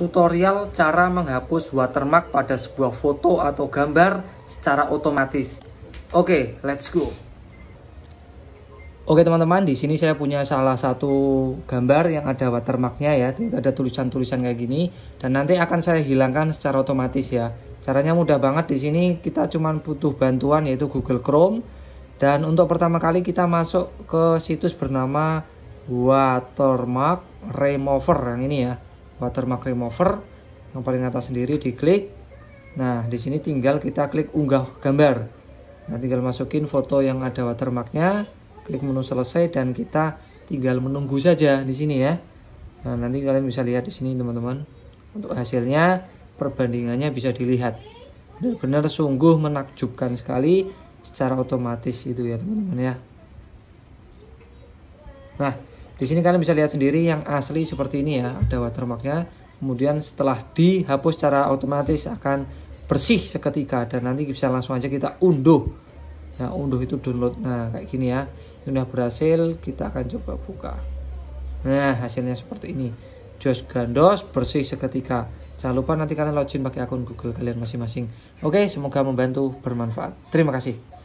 tutorial cara menghapus watermark pada sebuah foto atau gambar secara otomatis. Oke, okay, let's go. Oke teman-teman, di sini saya punya salah satu gambar yang ada watermarknya ya, ada tulisan-tulisan kayak gini, dan nanti akan saya hilangkan secara otomatis ya. Caranya mudah banget di sini kita cuma butuh bantuan yaitu Google Chrome, dan untuk pertama kali kita masuk ke situs bernama Watermark Remover yang ini ya watermark remover yang paling atas sendiri diklik nah di sini tinggal kita klik unggah gambar nah tinggal masukin foto yang ada watermarknya klik menu selesai dan kita tinggal menunggu saja di sini ya nah nanti kalian bisa lihat di sini teman-teman untuk hasilnya perbandingannya bisa dilihat benar-benar sungguh menakjubkan sekali secara otomatis itu ya teman-teman ya nah di sini kalian bisa lihat sendiri yang asli seperti ini ya, ada watermarknya. Kemudian setelah dihapus secara otomatis akan bersih seketika dan nanti bisa langsung aja kita unduh. Ya, unduh itu download. Nah, kayak gini ya. Sudah berhasil, kita akan coba buka. Nah, hasilnya seperti ini. Jos Gandos bersih seketika. Jangan lupa nanti kalian login pakai akun Google kalian masing-masing. Oke, semoga membantu bermanfaat. Terima kasih.